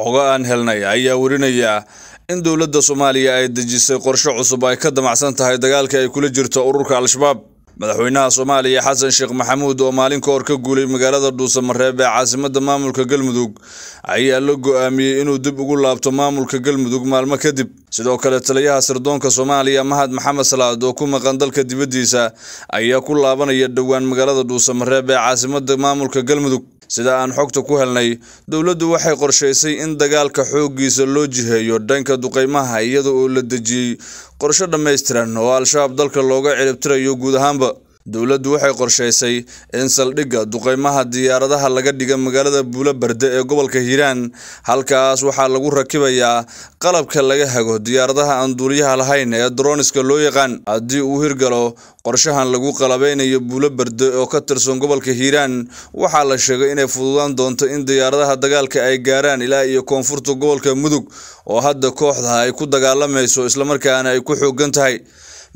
xogo aan helnay ayaa warinaya in dowladda soomaaliya ay dejisay qorsho cusub ay ka damacsan tahay dagaalka ay kula jirto ururka al-shabaab madaxweynaha soomaaliya xasan sheekh maxamuud oo maalin ka hor ka guulay magaalada dhuusamareeb ee caasimadda maamulka galmudug ayaa la go'aamiyey inuu dib ugu laabto maamulka galmudug maalmo kadib sidoo kale taliyaha sirdoonka soomaaliya mahad maxamed salaad oo ku maqan dalka dibaddiisa ayaa ku laabanaya dhowaan magaalada dhuusamareeb ee caasimadda maamulka galmudug sida aan xogta ku helnay dowladdu waxay qorshaysay in dagaalka xooggiisa loo jiheeyo dhanka duqaymaha iyada oo la dejiyey qorsho dhammaystiran oo al-shabaab dalka looga ciribtirayo guud ahaanba dowladdu waxay qorshaysay in saldhigga duqeymaha diyaaradaha laga dhiga magaalada buulo barde ee gobolka hiiraan halkaas waxaa lagu rakibayaa qalabka laga hago diyaaradaha aan duuliyaha lahayn ee droniska loo yaqaan haddii uu hirgalo qorshahan lagu qalabeynayo buulo barde oo ka tirsan gobolka hiiraan waxaa la sheegay inay fududaan doonto in diyaaradaha dagaalka ay gaaraan ilaa iyo koonfurta gobolka mudug oo hadda kooxda ay ku dagaalamayso islamarkaana ay ku xooggan tahay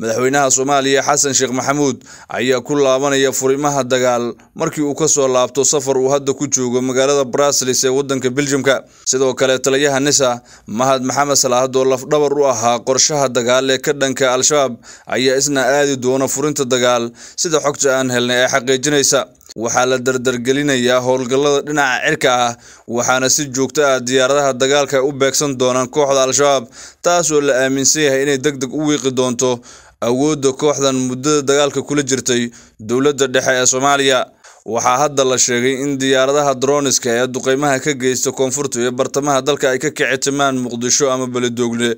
madaxweynaha soomaaliya xasan sheekh maxamuud ayaa ku laabanaya furimaha dagaal markii uu ka soo laabto safar uu hadda ku joogo magaalada braslis ee waddanka beljimka sidoo kale taliyaha nisa mahad maxamed salaahad oo lafdhabar u ahaa qorshaha dagaal ee ka dhanka al-shabaab ayaa isna aadi doona furinta dagaal sida xogta aan helnay ee xaqiijinaysa waxaa la dardargelinayaa howlgallada dhinaca cirka ah waxaana si joogto ah diyaaradaha dagaalka ay u beegsan doonaan kooxda al-shabaab taas oo la aaminsan yahay inay deg deg u wiiqi doonto awoodda kooxdan muddada dagaalka kula jirtay dowladda dhexe ee soomaaliya waxaa hadda la sheegay in diyaaradaha droniska ee duqeymaha ka geysta koonfurta iyo bartamaha dalka ay ka kicitimaan muqdisho ama beledoogle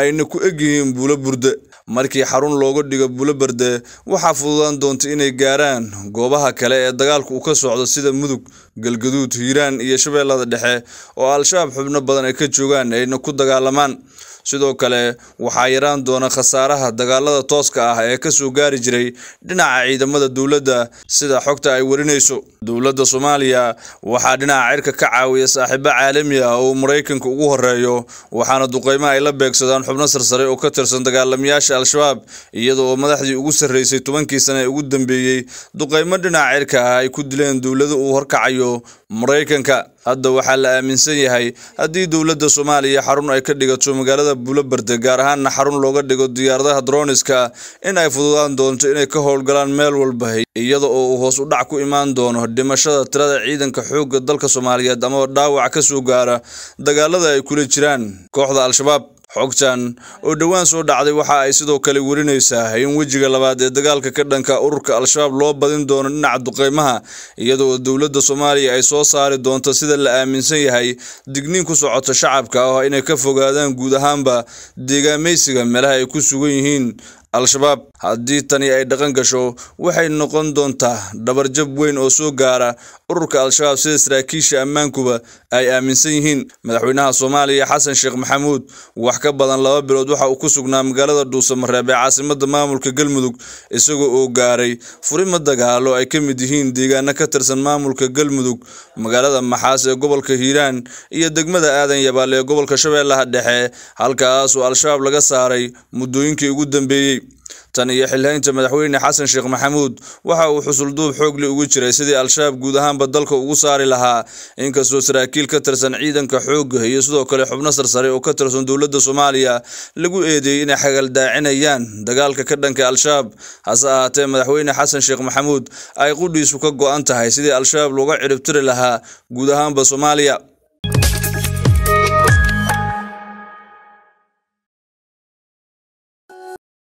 ayna ku egyihiin buulo burde markii xarun looga dhigo buulo berde waxaa fududaan doonta inay gaaraan goobaha kale ee dagaalku uu ka socdo sida mudug galgaduud hiiraan iyo shabeellada dhexe oo al-shabaab xubno badan ay ka joogaan ayna ku dagaalamaan sidoo kale waxaa yaraan doona khasaaraha dagaalada tooska ah ee kasoo gaari jiray dhinaca ciidamada dowladda sida xogta ay warinayso dowladda soomaaliya waxaa dhinaca cirka ka caawiya saaxiibo caalami ah oo uu maraykanka ugu horeeyo waxaana duqeymaha ay la beegsadaan xubno sarsare oo ka tirsan dagaalamayaasha al-shabaab iyada oo madaxdii ugu sarreysay tobankii sane ee ugu dambeeyey duqeymo dhinaca cirka ah ay ku dileen dowlada uu horkacayo maraykanka hadda waxaa la aaminsan yahay haddii dowladda soomaaliya xarun ay ka dhigato magaalada buulaberde gaar ahaanna xarun looga dhigo diyaaradaha droniska in ay fududaan doonto inay ka howlgalaan meel walba iyada oo uu hoos u dhac ku imaan doono dhimashada tirada ciidanka xoogga dalka soomaaliyeed ama dhaawac ka soo gaara dagaalada ay kula jiraan kooxda al-shabaab xogtan oo dhowaan soo dhacday waxa ay sidoo kale werinaysaa in wejiga labaad ee dagaalka ka dhanka ururka al-shabaab loo badin doono dhinaca duqeymaha iyadoo dowladda soomaaliya ay soo saari doonto sida la aaminsan yahay digniin ku socoto shacabka oo inay ka fogaadaan guud ahaanba deegaamaysiga meelaha ay ku sugan yihiin al-shabaab haddii tani ay dhaqan gasho waxay noqon doontaa dhabarjab weyn oo soo gaara ururka al-shabaab sida saraakiisha ammaankuba ay aaminsan yihiin madaxweynaha soomaaliya xasan sheekh maxamuud wax ka badan laba bilood waxa uu ku sugnaa magaalada dhuusamareeb ee caasimadda maamulka galmudug isagoo oo gaaray furimo dagaalo ay ka mid yihiin deegaano ka tirsan maamulka galmudug magaalada maxaas ee gobolka hiiraan iyo degmada aadan yabaal ee gobolka shabeellaha dhexe halkaasoo al-shabaab laga saaray muddooyinkii ugu dambeeyey tan iyo xilhaynta madaxweyne xasan sheekh maxamuud waxa uu xusulduub xoogli ugu jiray sidii al-shabaab guud ahaanba dalka ugu saari lahaa inkastoo saraakiil ka tirsan ciidanka xoogga iyo sidoo kale xubno sarsare oo ka tirsan dowladda soomaaliya lagu eedeeyey inay xagaldaacinayaan dagaalka ka dhanka al-shabaab hase ahaatee madaxweyne xasan sheekh maxamuud ay qudhiisu ka go'an tahay sidii al-shabaab looga ciribtiri lahaa guud ahaanba soomaaliya